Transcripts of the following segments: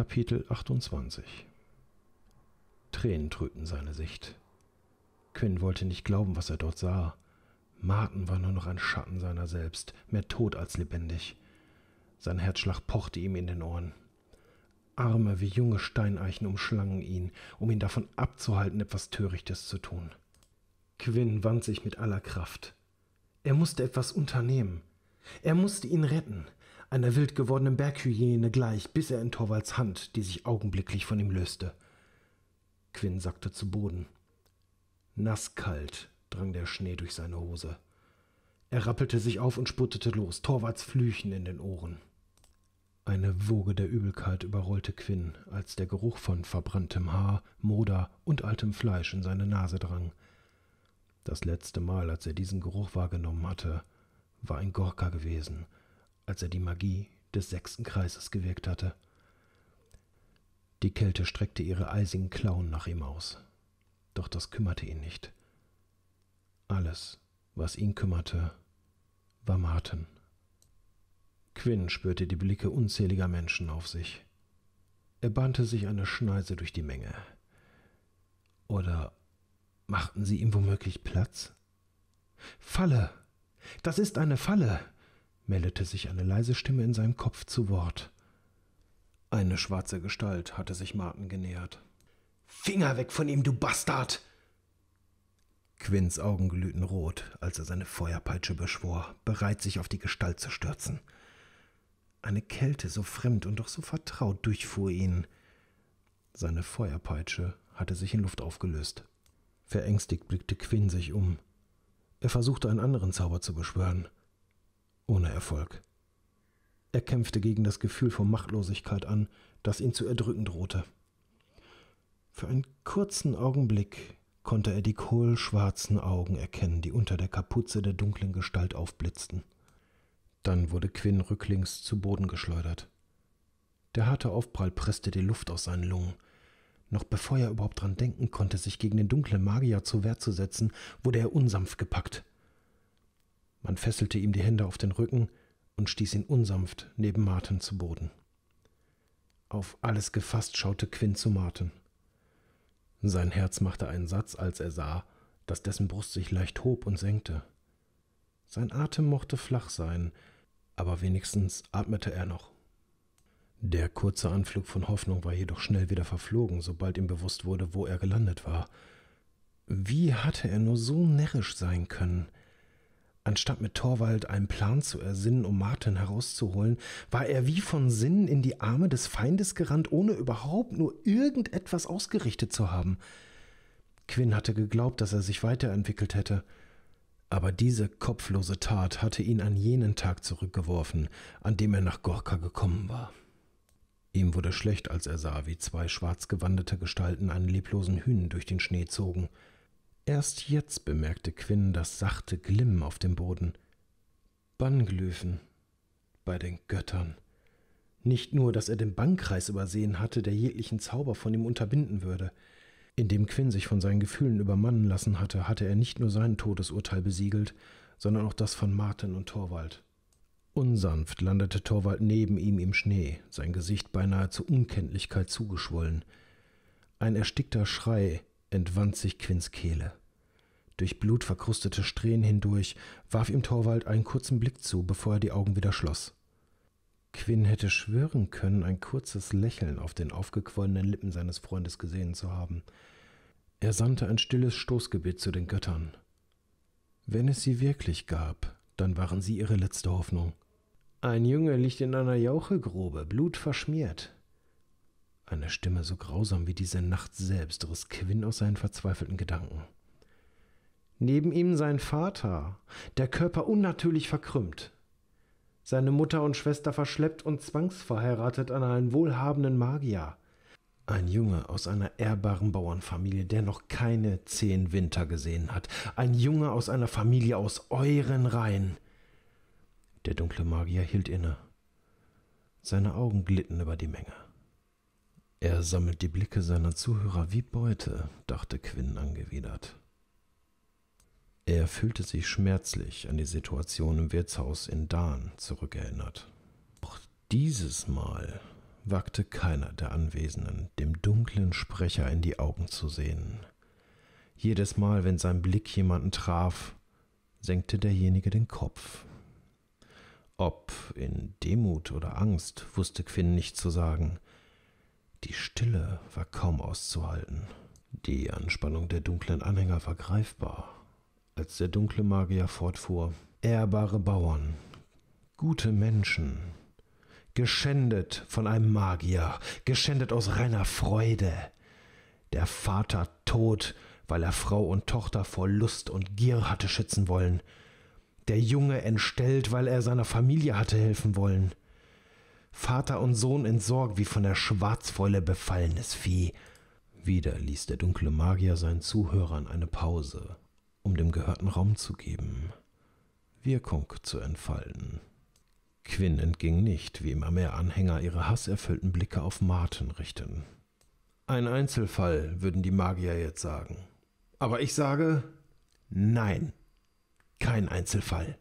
Kapitel 28 Tränen trübten seine Sicht. Quinn wollte nicht glauben, was er dort sah. Martin war nur noch ein Schatten seiner selbst, mehr tot als lebendig. Sein Herzschlag pochte ihm in den Ohren. Arme wie junge Steineichen umschlangen ihn, um ihn davon abzuhalten, etwas Törichtes zu tun. Quinn wand sich mit aller Kraft. Er musste etwas unternehmen. Er musste ihn retten einer wild gewordenen Berghyäne gleich, bis er in Torvalds Hand, die sich augenblicklich von ihm löste. Quinn sackte zu Boden. Nasskalt drang der Schnee durch seine Hose. Er rappelte sich auf und sputtete los, Torwarts Flüchen in den Ohren. Eine Woge der Übelkeit überrollte Quinn, als der Geruch von verbranntem Haar, Moder und altem Fleisch in seine Nase drang. Das letzte Mal, als er diesen Geruch wahrgenommen hatte, war ein Gorka gewesen – als er die Magie des sechsten Kreises gewirkt hatte. Die Kälte streckte ihre eisigen Klauen nach ihm aus, doch das kümmerte ihn nicht. Alles, was ihn kümmerte, war Martin. Quinn spürte die Blicke unzähliger Menschen auf sich. Er bannte sich eine Schneise durch die Menge. Oder machten sie ihm womöglich Platz? Falle! Das ist eine Falle! meldete sich eine leise Stimme in seinem Kopf zu Wort. Eine schwarze Gestalt hatte sich Martin genähert. Finger weg von ihm, du Bastard! Quinns Augen glühten rot, als er seine Feuerpeitsche beschwor, bereit sich auf die Gestalt zu stürzen. Eine Kälte so fremd und doch so vertraut durchfuhr ihn. Seine Feuerpeitsche hatte sich in Luft aufgelöst. Verängstigt blickte Quinn sich um. Er versuchte einen anderen Zauber zu beschwören – ohne Erfolg. Er kämpfte gegen das Gefühl von Machtlosigkeit an, das ihn zu erdrücken drohte. Für einen kurzen Augenblick konnte er die kohlschwarzen Augen erkennen, die unter der Kapuze der dunklen Gestalt aufblitzten. Dann wurde Quinn rücklings zu Boden geschleudert. Der harte Aufprall presste die Luft aus seinen Lungen. Noch bevor er überhaupt dran denken konnte, sich gegen den dunklen Magier zur Wehr zu setzen, wurde er unsanft gepackt. Man fesselte ihm die Hände auf den Rücken und stieß ihn unsanft neben Martin zu Boden. Auf alles gefasst schaute Quinn zu Martin. Sein Herz machte einen Satz, als er sah, dass dessen Brust sich leicht hob und senkte. Sein Atem mochte flach sein, aber wenigstens atmete er noch. Der kurze Anflug von Hoffnung war jedoch schnell wieder verflogen, sobald ihm bewusst wurde, wo er gelandet war. Wie hatte er nur so närrisch sein können? Anstatt mit Torwald einen Plan zu ersinnen, um Martin herauszuholen, war er wie von Sinnen in die Arme des Feindes gerannt, ohne überhaupt nur irgendetwas ausgerichtet zu haben. Quinn hatte geglaubt, dass er sich weiterentwickelt hätte. Aber diese kopflose Tat hatte ihn an jenen Tag zurückgeworfen, an dem er nach Gorka gekommen war. Ihm wurde schlecht, als er sah, wie zwei schwarzgewandete Gestalten einen leblosen Hünen durch den Schnee zogen – Erst jetzt bemerkte Quinn das sachte Glimmen auf dem Boden. Bannglyphen. Bei den Göttern. Nicht nur, dass er den Bannkreis übersehen hatte, der jeglichen Zauber von ihm unterbinden würde. Indem Quinn sich von seinen Gefühlen übermannen lassen hatte, hatte er nicht nur sein Todesurteil besiegelt, sondern auch das von Martin und Torwald. Unsanft landete Torwald neben ihm im Schnee, sein Gesicht beinahe zur Unkenntlichkeit zugeschwollen. Ein erstickter Schrei entwand sich Quinns Kehle durch blutverkrustete Strähnen hindurch, warf ihm Torwald einen kurzen Blick zu, bevor er die Augen wieder schloss. Quinn hätte schwören können, ein kurzes Lächeln auf den aufgequollenen Lippen seines Freundes gesehen zu haben. Er sandte ein stilles Stoßgebet zu den Göttern. Wenn es sie wirklich gab, dann waren sie ihre letzte Hoffnung. Ein Junge liegt in einer Jauchegrube, blutverschmiert. Eine Stimme so grausam wie diese Nacht selbst riss Quinn aus seinen verzweifelten Gedanken. Neben ihm sein Vater, der Körper unnatürlich verkrümmt. Seine Mutter und Schwester verschleppt und zwangsverheiratet an einen wohlhabenden Magier. Ein Junge aus einer ehrbaren Bauernfamilie, der noch keine zehn Winter gesehen hat. Ein Junge aus einer Familie aus euren Reihen. Der dunkle Magier hielt inne. Seine Augen glitten über die Menge. Er sammelt die Blicke seiner Zuhörer wie Beute, dachte Quinn angewidert. Er fühlte sich schmerzlich an die Situation im Wirtshaus in Dahn zurückerinnert. Doch dieses Mal wagte keiner der Anwesenden, dem dunklen Sprecher in die Augen zu sehen. Jedes Mal, wenn sein Blick jemanden traf, senkte derjenige den Kopf. Ob in Demut oder Angst, wusste Quinn nicht zu sagen. Die Stille war kaum auszuhalten. Die Anspannung der dunklen Anhänger war greifbar als der dunkle Magier fortfuhr. Ehrbare Bauern, gute Menschen, geschändet von einem Magier, geschändet aus reiner Freude. Der Vater tot, weil er Frau und Tochter vor Lust und Gier hatte schützen wollen. Der Junge entstellt, weil er seiner Familie hatte helfen wollen. Vater und Sohn entsorgt wie von der Schwarzwolle befallenes Vieh. Wieder ließ der dunkle Magier seinen Zuhörern eine Pause um dem Gehörten Raum zu geben, Wirkung zu entfalten. Quinn entging nicht, wie immer mehr Anhänger ihre hasserfüllten Blicke auf Martin richten. Ein Einzelfall, würden die Magier jetzt sagen. Aber ich sage, nein, kein Einzelfall.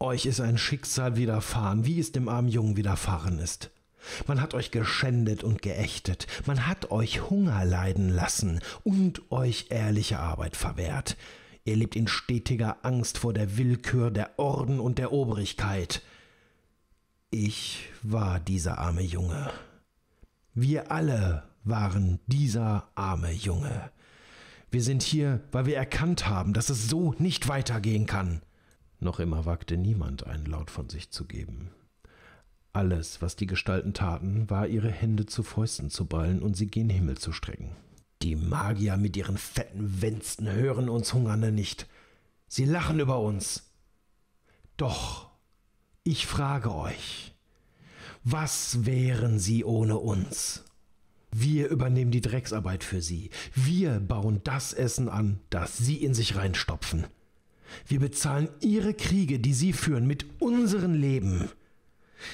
Euch ist ein Schicksal widerfahren, wie es dem armen Jungen widerfahren ist. Man hat euch geschändet und geächtet, man hat euch Hunger leiden lassen und euch ehrliche Arbeit verwehrt. Er lebt in stetiger Angst vor der Willkür der Orden und der Obrigkeit. Ich war dieser arme Junge. Wir alle waren dieser arme Junge. Wir sind hier, weil wir erkannt haben, dass es so nicht weitergehen kann. Noch immer wagte niemand einen Laut von sich zu geben. Alles, was die Gestalten taten, war, ihre Hände zu Fäusten zu ballen und sie gen Himmel zu strecken. Die Magier mit ihren fetten Wänsten hören uns Hungernde nicht. Sie lachen über uns. Doch, ich frage euch, was wären sie ohne uns? Wir übernehmen die Drecksarbeit für sie. Wir bauen das Essen an, das sie in sich reinstopfen. Wir bezahlen ihre Kriege, die sie führen, mit unserem Leben.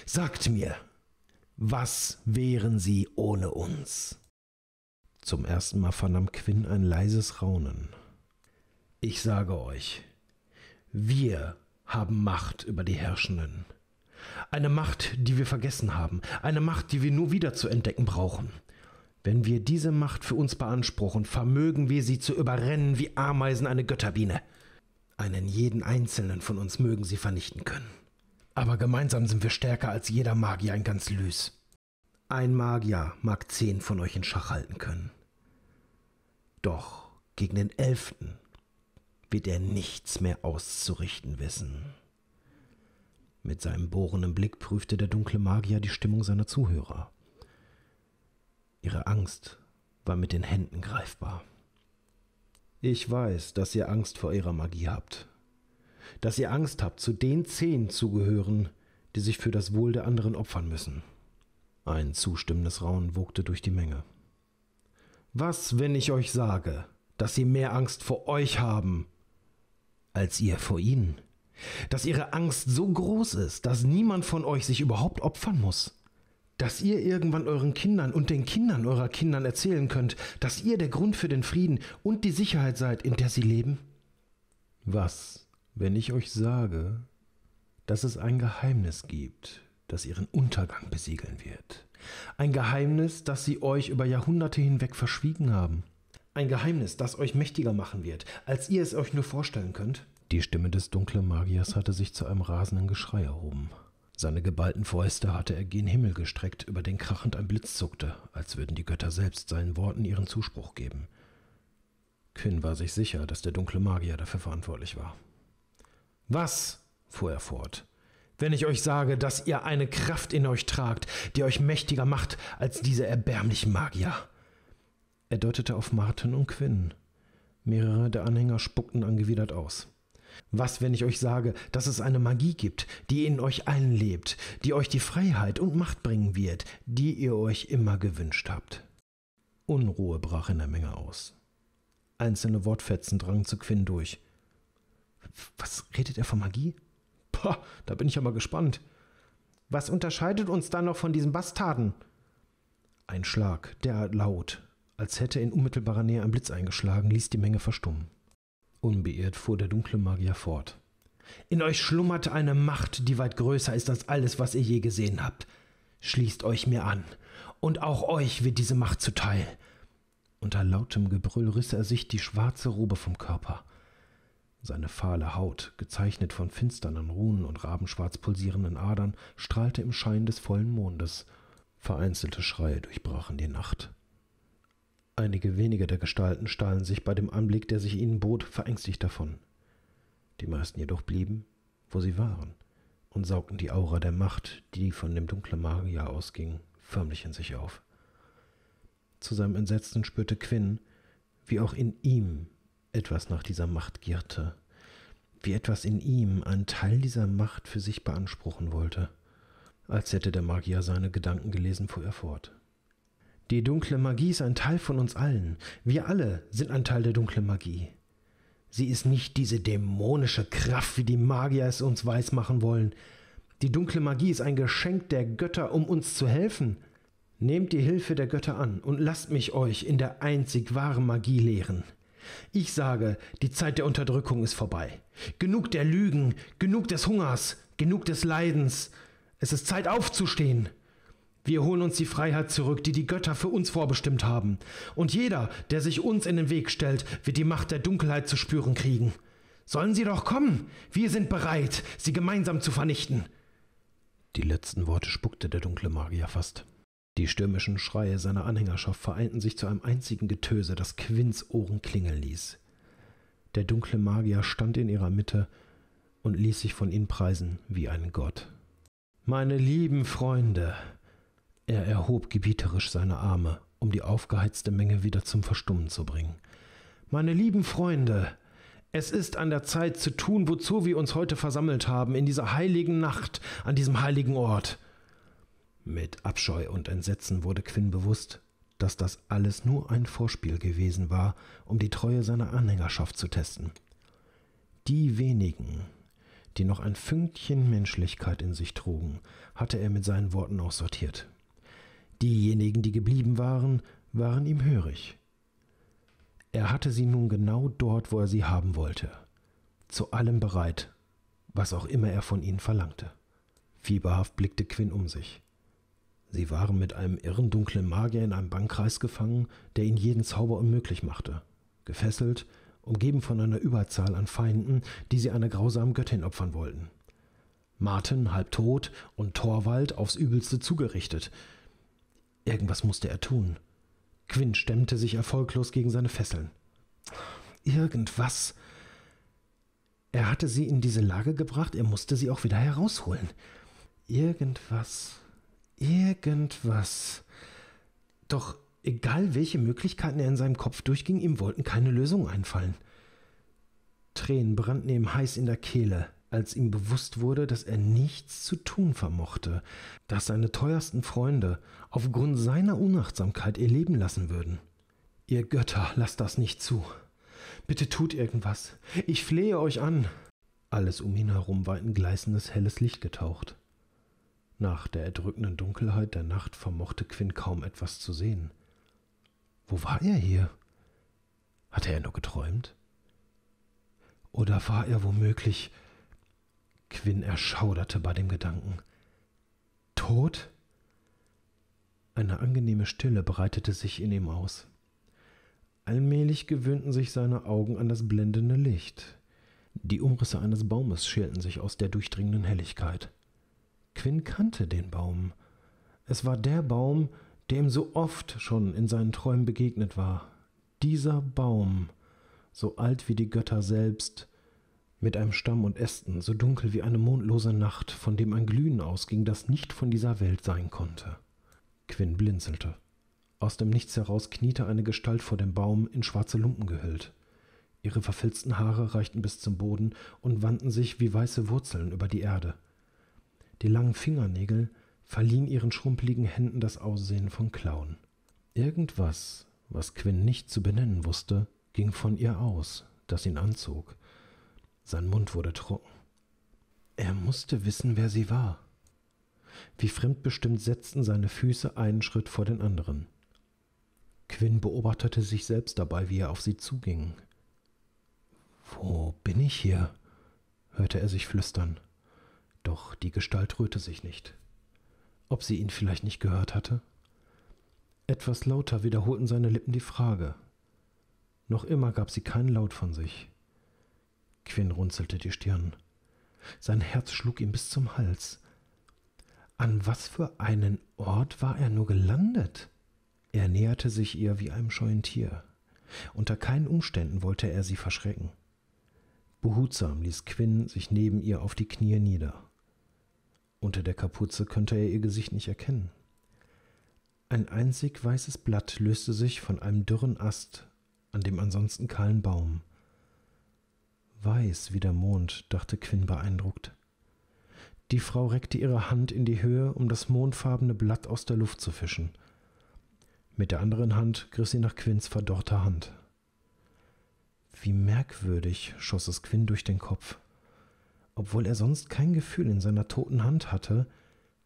Sagt mir, was wären sie ohne uns? Zum ersten Mal vernahm Quinn ein leises Raunen. Ich sage euch, wir haben Macht über die Herrschenden. Eine Macht, die wir vergessen haben, eine Macht, die wir nur wieder zu entdecken brauchen. Wenn wir diese Macht für uns beanspruchen, vermögen wir sie zu überrennen wie Ameisen eine Götterbiene. Einen jeden einzelnen von uns mögen sie vernichten können. Aber gemeinsam sind wir stärker als jeder Magier in ganz Lys. Ein Magier mag zehn von euch in Schach halten können. Doch gegen den elften wird er nichts mehr auszurichten wissen. Mit seinem bohrenden Blick prüfte der dunkle Magier die Stimmung seiner Zuhörer. Ihre Angst war mit den Händen greifbar. Ich weiß, dass ihr Angst vor ihrer Magie habt. Dass ihr Angst habt, zu den zehn zu gehören, die sich für das Wohl der anderen opfern müssen. Ein zustimmendes Raunen wogte durch die Menge. Was, wenn ich euch sage, dass sie mehr Angst vor euch haben, als ihr vor ihnen? Dass ihre Angst so groß ist, dass niemand von euch sich überhaupt opfern muss? Dass ihr irgendwann euren Kindern und den Kindern eurer Kindern erzählen könnt, dass ihr der Grund für den Frieden und die Sicherheit seid, in der sie leben? Was, wenn ich euch sage, dass es ein Geheimnis gibt, das ihren Untergang besiegeln wird. Ein Geheimnis, das sie euch über Jahrhunderte hinweg verschwiegen haben. Ein Geheimnis, das euch mächtiger machen wird, als ihr es euch nur vorstellen könnt. Die Stimme des dunklen Magiers hatte sich zu einem rasenden Geschrei erhoben. Seine geballten Fäuste hatte er gen Himmel gestreckt, über den krachend ein Blitz zuckte, als würden die Götter selbst seinen Worten ihren Zuspruch geben. Quinn war sich sicher, dass der dunkle Magier dafür verantwortlich war. Was? fuhr er fort wenn ich euch sage, dass ihr eine Kraft in euch tragt, die euch mächtiger macht als diese erbärmlichen Magier. Er deutete auf Martin und Quinn. Mehrere der Anhänger spuckten angewidert aus. Was, wenn ich euch sage, dass es eine Magie gibt, die in euch allen lebt, die euch die Freiheit und Macht bringen wird, die ihr euch immer gewünscht habt? Unruhe brach in der Menge aus. Einzelne Wortfetzen drangen zu Quinn durch. Was redet er von Magie? Ha, da bin ich ja mal gespannt. Was unterscheidet uns dann noch von diesen Bastarden? Ein Schlag, derart laut, als hätte in unmittelbarer Nähe ein Blitz eingeschlagen, ließ die Menge verstummen. Unbeirrt fuhr der dunkle Magier fort. In euch schlummert eine Macht, die weit größer ist als alles, was ihr je gesehen habt. Schließt euch mir an, und auch euch wird diese Macht zuteil. Unter lautem Gebrüll riss er sich die schwarze Robe vom Körper. Seine fahle Haut, gezeichnet von finsternen Runen und rabenschwarz pulsierenden Adern, strahlte im Schein des vollen Mondes. Vereinzelte Schreie durchbrachen die Nacht. Einige wenige der Gestalten stahlen sich bei dem Anblick, der sich ihnen bot, verängstigt davon. Die meisten jedoch blieben, wo sie waren, und saugten die Aura der Macht, die von dem dunklen Magier ausging, förmlich in sich auf. Zu seinem Entsetzen spürte Quinn, wie auch in ihm etwas nach dieser Macht girrte, wie etwas in ihm einen Teil dieser Macht für sich beanspruchen wollte, als hätte der Magier seine Gedanken gelesen, fuhr er fort. Die dunkle Magie ist ein Teil von uns allen. Wir alle sind ein Teil der dunklen Magie. Sie ist nicht diese dämonische Kraft, wie die Magier es uns weismachen wollen. Die dunkle Magie ist ein Geschenk der Götter, um uns zu helfen. Nehmt die Hilfe der Götter an und lasst mich euch in der einzig wahren Magie lehren. Ich sage, die Zeit der Unterdrückung ist vorbei. Genug der Lügen, genug des Hungers, genug des Leidens. Es ist Zeit aufzustehen. Wir holen uns die Freiheit zurück, die die Götter für uns vorbestimmt haben. Und jeder, der sich uns in den Weg stellt, wird die Macht der Dunkelheit zu spüren kriegen. Sollen sie doch kommen. Wir sind bereit, sie gemeinsam zu vernichten. Die letzten Worte spuckte der dunkle Magier fast. Die stürmischen Schreie seiner Anhängerschaft vereinten sich zu einem einzigen Getöse, das Quinns Ohren klingeln ließ. Der dunkle Magier stand in ihrer Mitte und ließ sich von ihnen preisen wie ein Gott. Meine lieben Freunde! Er erhob gebieterisch seine Arme, um die aufgeheizte Menge wieder zum Verstummen zu bringen. Meine lieben Freunde! Es ist an der Zeit zu tun, wozu wir uns heute versammelt haben, in dieser heiligen Nacht, an diesem heiligen Ort. Mit Abscheu und Entsetzen wurde Quinn bewusst, dass das alles nur ein Vorspiel gewesen war, um die Treue seiner Anhängerschaft zu testen. Die wenigen, die noch ein Fünkchen Menschlichkeit in sich trugen, hatte er mit seinen Worten aussortiert. Diejenigen, die geblieben waren, waren ihm hörig. Er hatte sie nun genau dort, wo er sie haben wollte, zu allem bereit, was auch immer er von ihnen verlangte. Fieberhaft blickte Quinn um sich. Sie waren mit einem irren dunklen Magier in einem Bankkreis gefangen, der ihnen jeden Zauber unmöglich machte. Gefesselt, umgeben von einer Überzahl an Feinden, die sie einer grausamen Göttin opfern wollten. Martin halbtot und Torwald aufs Übelste zugerichtet. Irgendwas musste er tun. Quinn stemmte sich erfolglos gegen seine Fesseln. Irgendwas. Er hatte sie in diese Lage gebracht, er musste sie auch wieder herausholen. Irgendwas irgendwas. Doch egal welche Möglichkeiten er in seinem Kopf durchging, ihm wollten keine Lösungen einfallen. Tränen brannten ihm heiß in der Kehle, als ihm bewusst wurde, dass er nichts zu tun vermochte, dass seine teuersten Freunde aufgrund seiner Unachtsamkeit ihr Leben lassen würden. Ihr Götter, lasst das nicht zu. Bitte tut irgendwas. Ich flehe euch an. Alles um ihn herum war in gleißendes helles Licht getaucht. Nach der erdrückenden Dunkelheit der Nacht vermochte Quinn kaum etwas zu sehen. Wo war er hier? Hatte er nur geträumt? Oder war er womöglich. Quinn erschauderte bei dem Gedanken. Tot? Eine angenehme Stille breitete sich in ihm aus. Allmählich gewöhnten sich seine Augen an das blendende Licht. Die Umrisse eines Baumes schälten sich aus der durchdringenden Helligkeit. Quinn kannte den Baum. Es war der Baum, der ihm so oft schon in seinen Träumen begegnet war. Dieser Baum, so alt wie die Götter selbst, mit einem Stamm und Ästen, so dunkel wie eine mondlose Nacht, von dem ein Glühen ausging, das nicht von dieser Welt sein konnte. Quinn blinzelte. Aus dem Nichts heraus kniete eine Gestalt vor dem Baum, in schwarze Lumpen gehüllt. Ihre verfilzten Haare reichten bis zum Boden und wandten sich wie weiße Wurzeln über die Erde. Die langen Fingernägel verliehen ihren schrumpeligen Händen das Aussehen von Klauen. Irgendwas, was Quinn nicht zu benennen wusste, ging von ihr aus, das ihn anzog. Sein Mund wurde trocken. Er musste wissen, wer sie war. Wie fremdbestimmt setzten seine Füße einen Schritt vor den anderen. Quinn beobachtete sich selbst dabei, wie er auf sie zuging. Wo bin ich hier? hörte er sich flüstern. Doch die Gestalt rührte sich nicht. Ob sie ihn vielleicht nicht gehört hatte? Etwas lauter wiederholten seine Lippen die Frage. Noch immer gab sie keinen Laut von sich. Quinn runzelte die Stirn. Sein Herz schlug ihm bis zum Hals. An was für einen Ort war er nur gelandet? Er näherte sich ihr wie einem scheuen Tier. Unter keinen Umständen wollte er sie verschrecken. Behutsam ließ Quinn sich neben ihr auf die Knie nieder. Unter der Kapuze könnte er ihr Gesicht nicht erkennen. Ein einzig weißes Blatt löste sich von einem dürren Ast an dem ansonsten kahlen Baum. Weiß wie der Mond, dachte Quinn beeindruckt. Die Frau reckte ihre Hand in die Höhe, um das mondfarbene Blatt aus der Luft zu fischen. Mit der anderen Hand griff sie nach Quinns verdorrter Hand. Wie merkwürdig, schoss es Quinn durch den Kopf. Obwohl er sonst kein Gefühl in seiner toten Hand hatte,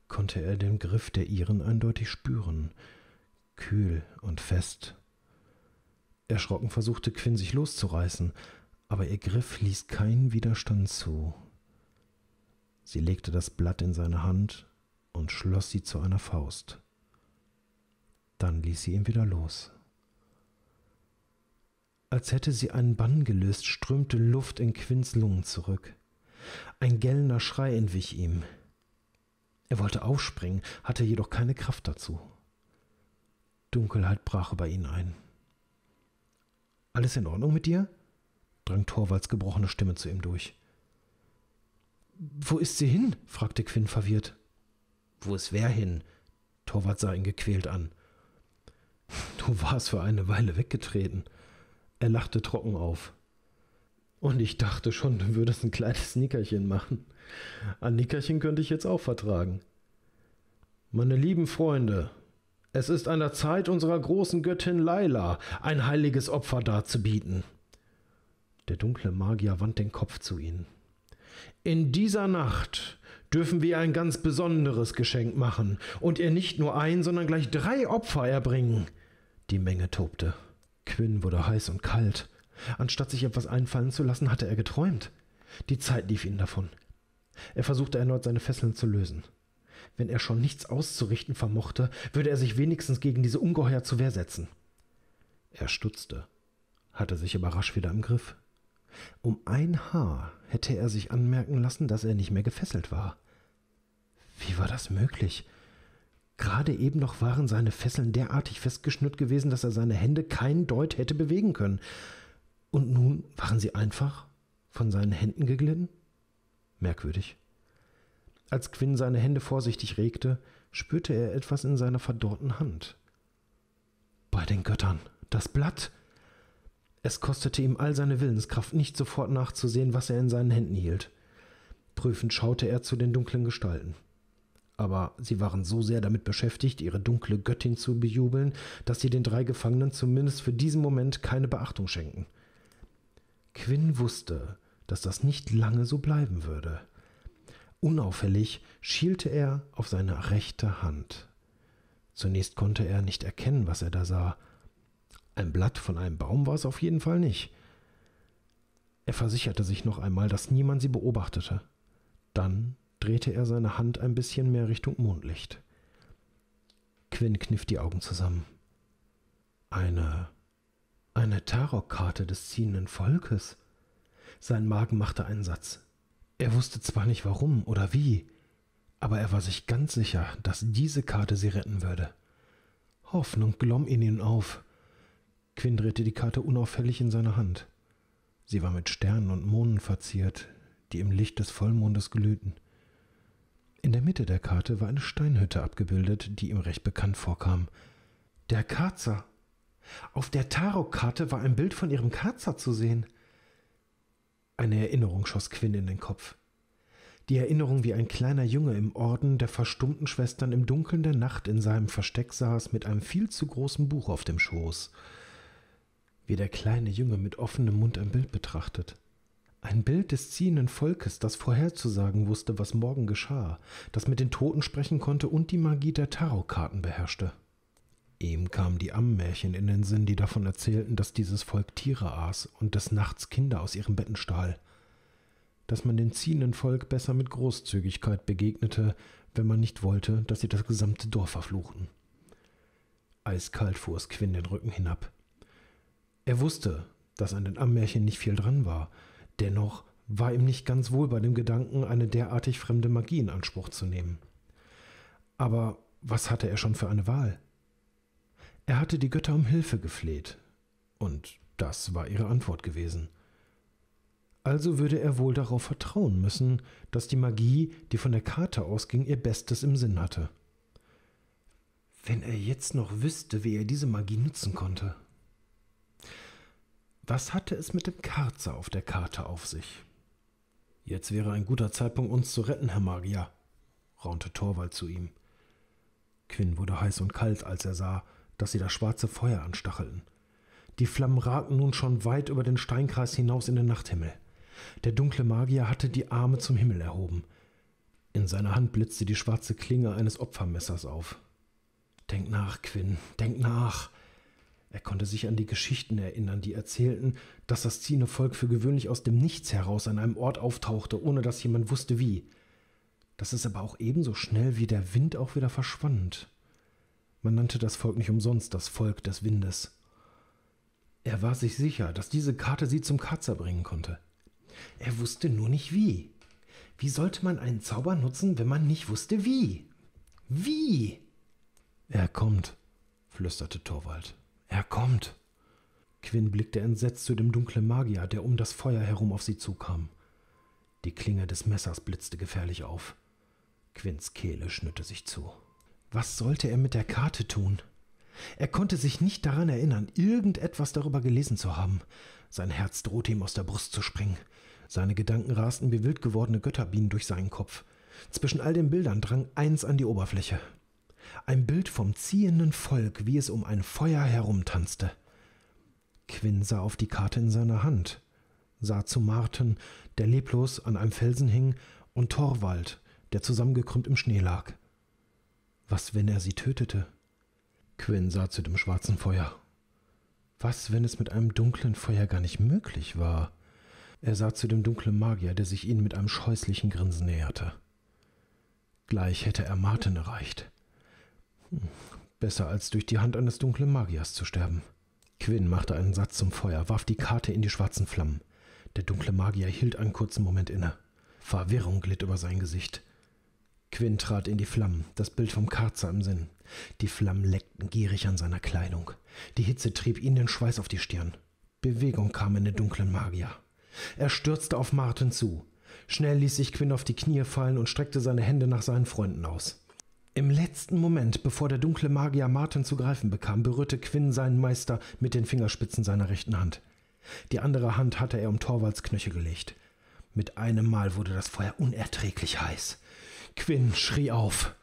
konnte er den Griff der ihren eindeutig spüren, kühl und fest. Erschrocken versuchte Quinn sich loszureißen, aber ihr Griff ließ keinen Widerstand zu. Sie legte das Blatt in seine Hand und schloss sie zu einer Faust. Dann ließ sie ihn wieder los. Als hätte sie einen Bann gelöst, strömte Luft in Quinns Lungen zurück. Ein gellender Schrei entwich ihm. Er wollte aufspringen, hatte jedoch keine Kraft dazu. Dunkelheit brach über ihn ein. Alles in Ordnung mit dir? drang Torvalds gebrochene Stimme zu ihm durch. Wo ist sie hin? fragte Quinn verwirrt. Wo ist wer hin? Torwart sah ihn gequält an. Du warst für eine Weile weggetreten. Er lachte trocken auf. Und ich dachte schon, du würdest ein kleines Nickerchen machen. Ein Nickerchen könnte ich jetzt auch vertragen. Meine lieben Freunde, es ist an der Zeit, unserer großen Göttin Laila ein heiliges Opfer darzubieten. Der dunkle Magier wandte den Kopf zu ihnen. In dieser Nacht dürfen wir ein ganz besonderes Geschenk machen und ihr nicht nur ein, sondern gleich drei Opfer erbringen. Die Menge tobte. Quinn wurde heiß und kalt. Anstatt sich etwas einfallen zu lassen, hatte er geträumt. Die Zeit lief ihn davon. Er versuchte erneut seine Fesseln zu lösen. Wenn er schon nichts auszurichten vermochte, würde er sich wenigstens gegen diese Ungeheuer zur Wehr setzen. Er stutzte, hatte sich aber rasch wieder im Griff. Um ein Haar hätte er sich anmerken lassen, dass er nicht mehr gefesselt war. Wie war das möglich? Gerade eben noch waren seine Fesseln derartig festgeschnürt gewesen, dass er seine Hände keinen Deut hätte bewegen können. Und nun waren sie einfach von seinen Händen geglitten? Merkwürdig. Als Quinn seine Hände vorsichtig regte, spürte er etwas in seiner verdorrten Hand. Bei den Göttern, das Blatt! Es kostete ihm all seine Willenskraft, nicht sofort nachzusehen, was er in seinen Händen hielt. Prüfend schaute er zu den dunklen Gestalten. Aber sie waren so sehr damit beschäftigt, ihre dunkle Göttin zu bejubeln, dass sie den drei Gefangenen zumindest für diesen Moment keine Beachtung schenkten. Quinn wusste, dass das nicht lange so bleiben würde. Unauffällig schielte er auf seine rechte Hand. Zunächst konnte er nicht erkennen, was er da sah. Ein Blatt von einem Baum war es auf jeden Fall nicht. Er versicherte sich noch einmal, dass niemand sie beobachtete. Dann drehte er seine Hand ein bisschen mehr Richtung Mondlicht. Quinn kniff die Augen zusammen. Eine eine Tarokkarte des ziehenden Volkes? Sein Magen machte einen Satz. Er wusste zwar nicht warum oder wie, aber er war sich ganz sicher, dass diese Karte sie retten würde. Hoffnung glomm in ihn auf. Quinn drehte die Karte unauffällig in seine Hand. Sie war mit Sternen und Monden verziert, die im Licht des Vollmondes glühten. In der Mitte der Karte war eine Steinhütte abgebildet, die ihm recht bekannt vorkam. Der Karzer, auf der Tarotkarte war ein Bild von ihrem Katzer zu sehen. Eine Erinnerung schoss Quinn in den Kopf. Die Erinnerung, wie ein kleiner Junge im Orden der verstummten Schwestern im Dunkeln der Nacht in seinem Versteck saß mit einem viel zu großen Buch auf dem Schoß. Wie der kleine Junge mit offenem Mund ein Bild betrachtet. Ein Bild des ziehenden Volkes, das vorherzusagen wusste, was morgen geschah, das mit den Toten sprechen konnte und die Magie der Tarotkarten beherrschte. Ihm kamen die Ammenmärchen in den Sinn, die davon erzählten, dass dieses Volk Tiere aß und des Nachts Kinder aus ihren Betten stahl. Dass man dem ziehenden Volk besser mit Großzügigkeit begegnete, wenn man nicht wollte, dass sie das gesamte Dorf verfluchten. Eiskalt fuhr es Quinn den Rücken hinab. Er wusste, dass an den Ammenmärchen nicht viel dran war, dennoch war ihm nicht ganz wohl bei dem Gedanken, eine derartig fremde Magie in Anspruch zu nehmen. Aber was hatte er schon für eine Wahl? Er hatte die Götter um Hilfe gefleht, und das war ihre Antwort gewesen. Also würde er wohl darauf vertrauen müssen, dass die Magie, die von der Karte ausging, ihr Bestes im Sinn hatte. Wenn er jetzt noch wüsste, wie er diese Magie nutzen konnte. Was hatte es mit dem Karzer auf der Karte auf sich? Jetzt wäre ein guter Zeitpunkt, uns zu retten, Herr Magier, raunte Torwald zu ihm. Quinn wurde heiß und kalt, als er sah, dass sie das schwarze Feuer anstachelten. Die Flammen ragten nun schon weit über den Steinkreis hinaus in den Nachthimmel. Der dunkle Magier hatte die Arme zum Himmel erhoben. In seiner Hand blitzte die schwarze Klinge eines Opfermessers auf. Denk nach, Quinn, denk nach. Er konnte sich an die Geschichten erinnern, die erzählten, dass das ziehende Volk für gewöhnlich aus dem Nichts heraus an einem Ort auftauchte, ohne dass jemand wusste wie. Dass es aber auch ebenso schnell wie der Wind auch wieder verschwand. Man nannte das Volk nicht umsonst das Volk des Windes. Er war sich sicher, dass diese Karte sie zum Katzer bringen konnte. Er wusste nur nicht wie. Wie sollte man einen Zauber nutzen, wenn man nicht wusste wie? Wie? Er kommt, flüsterte Torwald. Er kommt. Quinn blickte entsetzt zu dem dunklen Magier, der um das Feuer herum auf sie zukam. Die Klinge des Messers blitzte gefährlich auf. Quinns Kehle schnürte sich zu. Was sollte er mit der Karte tun? Er konnte sich nicht daran erinnern, irgendetwas darüber gelesen zu haben. Sein Herz drohte ihm aus der Brust zu springen. Seine Gedanken rasten wie wild gewordene Götterbienen durch seinen Kopf. Zwischen all den Bildern drang eins an die Oberfläche. Ein Bild vom ziehenden Volk, wie es um ein Feuer herumtanzte. Quinn sah auf die Karte in seiner Hand, sah zu Marten, der leblos an einem Felsen hing, und Torwald, der zusammengekrümmt im Schnee lag. Was, wenn er sie tötete? Quinn sah zu dem schwarzen Feuer. Was, wenn es mit einem dunklen Feuer gar nicht möglich war? Er sah zu dem dunklen Magier, der sich ihnen mit einem scheußlichen Grinsen näherte. Gleich hätte er Martin erreicht. Hm, besser als durch die Hand eines dunklen Magiers zu sterben. Quinn machte einen Satz zum Feuer, warf die Karte in die schwarzen Flammen. Der dunkle Magier hielt einen kurzen Moment inne. Verwirrung glitt über sein Gesicht. Quinn trat in die Flammen, das Bild vom Karzer im Sinn. Die Flammen leckten gierig an seiner Kleidung. Die Hitze trieb ihm den Schweiß auf die Stirn. Bewegung kam in den dunklen Magier. Er stürzte auf Martin zu. Schnell ließ sich Quinn auf die Knie fallen und streckte seine Hände nach seinen Freunden aus. Im letzten Moment, bevor der dunkle Magier Martin zu greifen bekam, berührte Quinn seinen Meister mit den Fingerspitzen seiner rechten Hand. Die andere Hand hatte er um Torvalds Knöchel gelegt. Mit einem Mal wurde das Feuer unerträglich heiß. Quinn schrie auf.